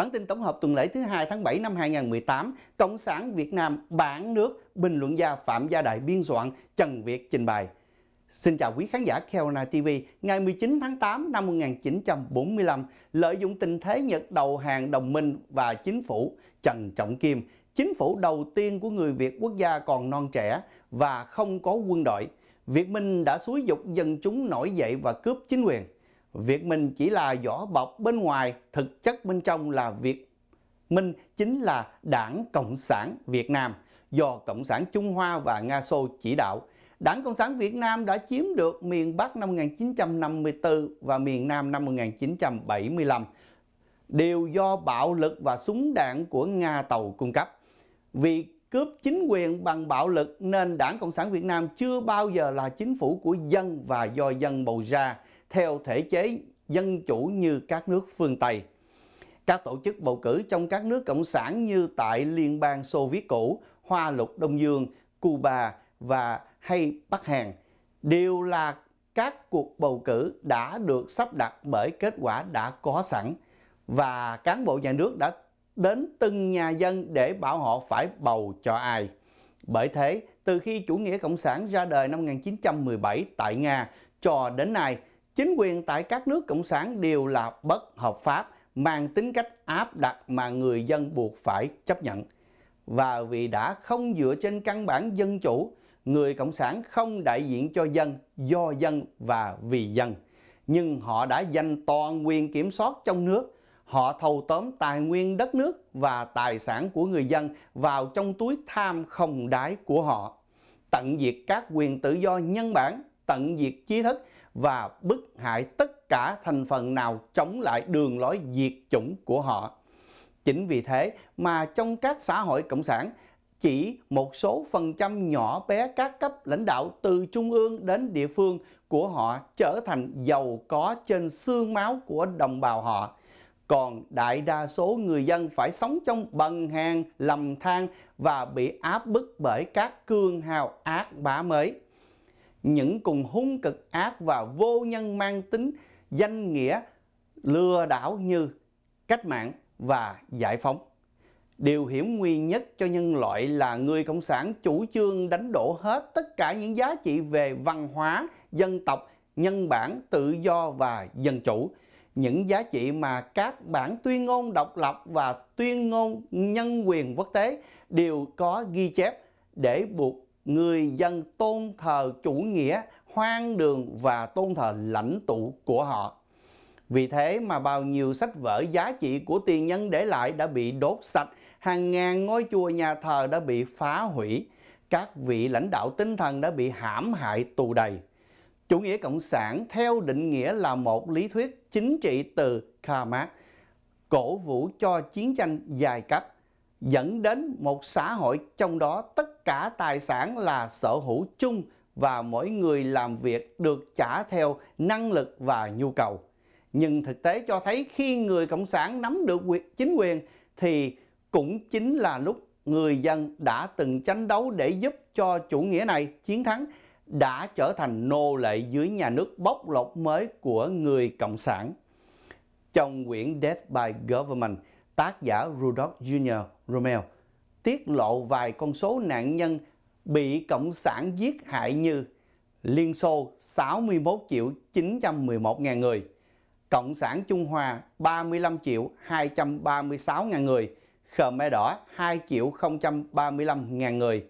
Bản tin tổng hợp tuần lễ thứ hai tháng 7 năm 2018, Cộng sản Việt Nam bản nước, bình luận gia Phạm Gia Đại biên soạn, Trần Việt trình bày. Xin chào quý khán giả Carolina TV. Ngày 19 tháng 8 năm 1945, lợi dụng tình thế Nhật đầu hàng đồng minh và chính phủ Trần Trọng Kim, chính phủ đầu tiên của người Việt quốc gia còn non trẻ và không có quân đội, Việt Minh đã xúi dục dân chúng nổi dậy và cướp chính quyền. Việc mình chỉ là vỏ bọc bên ngoài, thực chất bên trong là Việt Minh chính là Đảng Cộng sản Việt Nam do Cộng sản Trung Hoa và Nga Xô chỉ đạo. Đảng Cộng sản Việt Nam đã chiếm được miền Bắc năm 1954 và miền Nam năm 1975 đều do bạo lực và súng đạn của Nga tàu cung cấp. Vì cướp chính quyền bằng bạo lực nên Đảng Cộng sản Việt Nam chưa bao giờ là chính phủ của dân và do dân bầu ra theo thể chế dân chủ như các nước phương Tây. Các tổ chức bầu cử trong các nước cộng sản như tại Liên bang Xô Viết cũ, Hoa lục Đông Dương, Cuba và hay Bắc Hàn đều là các cuộc bầu cử đã được sắp đặt bởi kết quả đã có sẵn và cán bộ nhà nước đã đến từng nhà dân để bảo họ phải bầu cho ai. Bởi thế, từ khi chủ nghĩa cộng sản ra đời năm 1917 tại Nga cho đến nay, chính quyền tại các nước cộng sản đều là bất hợp pháp, mang tính cách áp đặt mà người dân buộc phải chấp nhận. Và vì đã không dựa trên căn bản dân chủ, người cộng sản không đại diện cho dân, do dân và vì dân. Nhưng họ đã giành toàn quyền kiểm soát trong nước, họ thâu tóm tài nguyên đất nước và tài sản của người dân vào trong túi tham không đái của họ, tận diệt các quyền tự do nhân bản tận diệt trí thức và bức hại tất cả thành phần nào chống lại đường lối diệt chủng của họ. Chính vì thế mà trong các xã hội cộng sản, chỉ một số phần trăm nhỏ bé các cấp lãnh đạo từ trung ương đến địa phương của họ trở thành giàu có trên xương máu của đồng bào họ. Còn đại đa số người dân phải sống trong bần hàng, lầm than và bị áp bức bởi các cương hào ác bá mới những cùng hung cực ác và vô nhân mang tính danh nghĩa lừa đảo như cách mạng và giải phóng. Điều hiểm nguy nhất cho nhân loại là người Cộng sản chủ trương đánh đổ hết tất cả những giá trị về văn hóa, dân tộc, nhân bản, tự do và dân chủ. Những giá trị mà các bản tuyên ngôn độc lập và tuyên ngôn nhân quyền quốc tế đều có ghi chép để buộc người dân tôn thờ chủ nghĩa hoang đường và tôn thờ lãnh tụ của họ. Vì thế mà bao nhiêu sách vở giá trị của tiền nhân để lại đã bị đốt sạch, hàng ngàn ngôi chùa nhà thờ đã bị phá hủy, các vị lãnh đạo tinh thần đã bị hãm hại tù đầy. Chủ nghĩa cộng sản theo định nghĩa là một lý thuyết chính trị từ Karl Marx, cổ vũ cho chiến tranh dài cấp dẫn đến một xã hội trong đó tất cả tài sản là sở hữu chung và mỗi người làm việc được trả theo năng lực và nhu cầu. Nhưng thực tế cho thấy khi người cộng sản nắm được chính quyền thì cũng chính là lúc người dân đã từng tranh đấu để giúp cho chủ nghĩa này chiến thắng đã trở thành nô lệ dưới nhà nước bóc lột mới của người cộng sản. Trong quyển Death by Government, tác giả Rudolf Jr. Rommel tiết lộ vài con số nạn nhân bị Cộng sản giết hại như Liên Xô 61 triệu 911 ngàn người, Cộng sản Trung Hoa 35 triệu 236 ngàn người, Khmer Đỏ 2 triệu 035 ngàn người,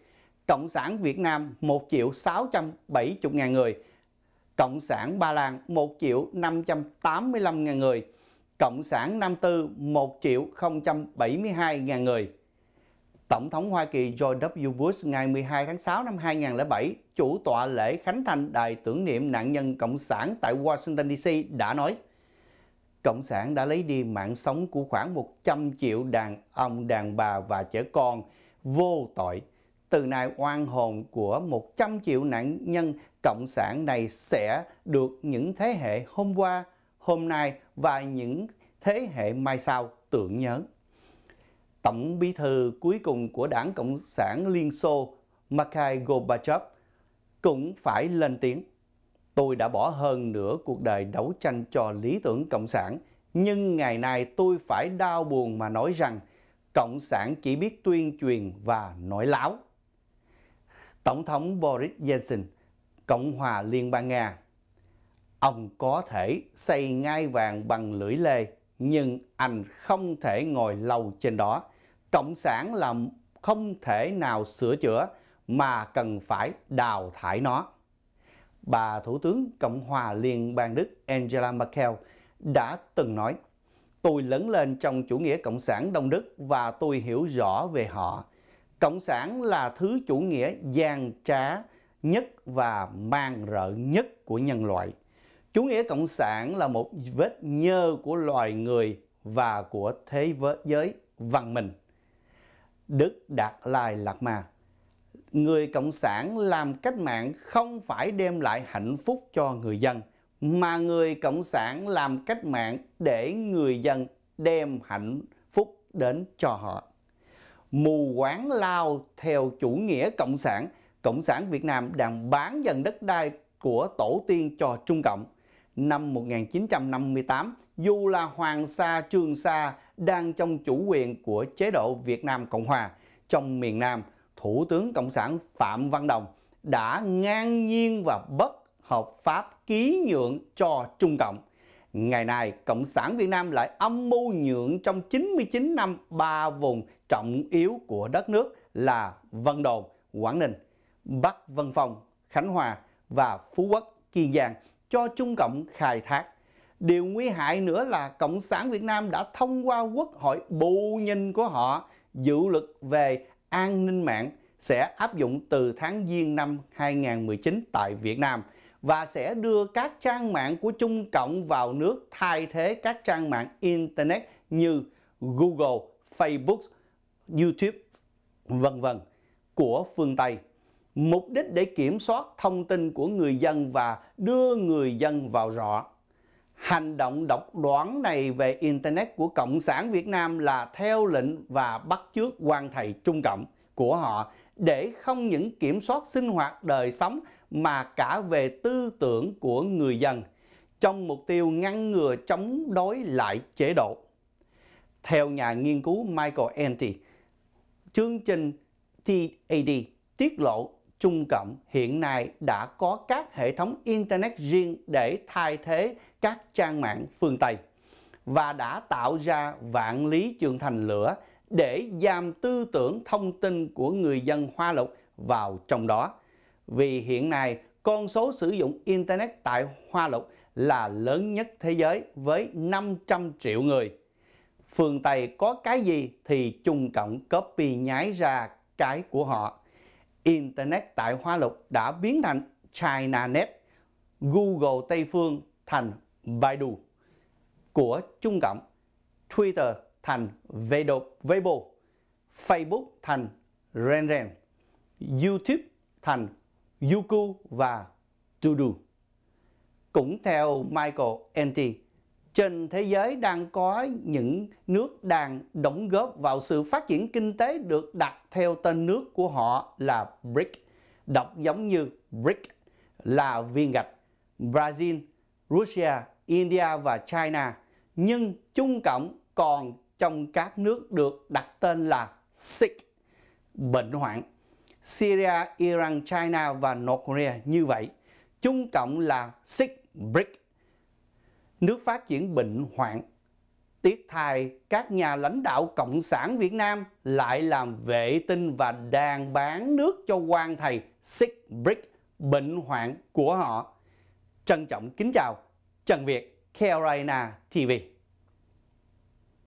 Cộng sản Việt Nam 1 triệu 670 ngàn người, Cộng sản Ba Lan 1 triệu 585 ngàn người, Cộng sản Nam Tư 1 triệu 072 ngàn người. Tổng thống Hoa Kỳ George W. Bush ngày 12 tháng 6 năm 2007 chủ tọa lễ khánh thành đài tưởng niệm nạn nhân Cộng sản tại Washington DC đã nói Cộng sản đã lấy đi mạng sống của khoảng 100 triệu đàn ông, đàn bà và trẻ con vô tội. Từ nay oan hồn của 100 triệu nạn nhân Cộng sản này sẽ được những thế hệ hôm qua hôm nay và những thế hệ mai sau tưởng nhớ. Tổng bí thư cuối cùng của Đảng Cộng sản Liên Xô Mikhail Gorbachev cũng phải lên tiếng. Tôi đã bỏ hơn nửa cuộc đời đấu tranh cho lý tưởng Cộng sản, nhưng ngày nay tôi phải đau buồn mà nói rằng Cộng sản chỉ biết tuyên truyền và nói láo. Tổng thống Boris Yeltsin, Cộng hòa Liên bang Nga Ông có thể xây ngai vàng bằng lưỡi lê, nhưng anh không thể ngồi lâu trên đó. Cộng sản là không thể nào sửa chữa mà cần phải đào thải nó. Bà Thủ tướng Cộng hòa Liên bang Đức Angela Merkel đã từng nói Tôi lớn lên trong chủ nghĩa Cộng sản Đông Đức và tôi hiểu rõ về họ. Cộng sản là thứ chủ nghĩa gian trá nhất và mang rợ nhất của nhân loại. Chủ nghĩa cộng sản là một vết nhơ của loài người và của thế giới văn minh. Đức Đạt Lai lạc Ma Người Cộng sản làm cách mạng không phải đem lại hạnh phúc cho người dân, mà người Cộng sản làm cách mạng để người dân đem hạnh phúc đến cho họ. Mù quáng lao theo chủ nghĩa Cộng sản, Cộng sản Việt Nam đang bán dần đất đai của tổ tiên cho Trung Cộng – năm 1958, dù là Hoàng Sa, Trường Sa đang trong chủ quyền của chế độ Việt Nam Cộng Hòa, trong miền Nam, Thủ tướng Cộng sản Phạm Văn Đồng đã ngang nhiên và bất hợp pháp ký nhượng cho Trung Cộng. Ngày nay, Cộng sản Việt Nam lại âm mưu nhượng trong 99 năm ba vùng trọng yếu của đất nước là Vân Đồn, Quảng Ninh, Bắc Vân Phong, Khánh Hòa và Phú Quốc, Kiên Giang cho Trung Cộng khai thác. Điều nguy hại nữa là Cộng sản Việt Nam đã thông qua quốc hội bù nhìn của họ dự luật về an ninh mạng sẽ áp dụng từ tháng Giêng năm 2019 tại Việt Nam và sẽ đưa các trang mạng của Trung Cộng vào nước thay thế các trang mạng Internet như Google, Facebook, YouTube, vân vân của phương Tây mục đích để kiểm soát thông tin của người dân và đưa người dân vào rõ. Hành động độc đoán này về Internet của Cộng sản Việt Nam là theo lệnh và bắt chước quan thầy Trung Cộng của họ để không những kiểm soát sinh hoạt đời sống mà cả về tư tưởng của người dân trong mục tiêu ngăn ngừa chống đối lại chế độ. Theo nhà nghiên cứu Michael Anti, chương trình TAD tiết lộ Trung Cộng hiện nay đã có các hệ thống Internet riêng để thay thế các trang mạng phương Tây và đã tạo ra vạn lý trường thành lửa để giam tư tưởng thông tin của người dân Hoa Lục vào trong đó. Vì hiện nay, con số sử dụng Internet tại Hoa Lục là lớn nhất thế giới với 500 triệu người. Phương Tây có cái gì thì Trung Cộng copy nhái ra cái của họ. Internet tại Hoa Lục đã biến thành ChinaNet, Google Tây Phương thành Baidu của Trung Cộng, Twitter thành Weibo, Facebook thành RenRen, YouTube thành Youku và Dudu. Cũng theo Michael Enti, trên thế giới đang có những nước đang đóng góp vào sự phát triển kinh tế được đặt theo tên nước của họ là BRIC. Đọc giống như BRIC là viên gạch Brazil, Russia, India và China. Nhưng chung cộng còn trong các nước được đặt tên là SIC, bệnh hoạn. Syria, Iran, China và North Korea như vậy. Chung cộng là SIC BRIC nước phát triển bệnh hoạn. Tiếc thay, các nhà lãnh đạo Cộng sản Việt Nam lại làm vệ tinh và đàn bán nước cho quan thầy Sick Brick, bệnh hoạn của họ. Trân trọng kính chào, Trần Việt, Carolina TV.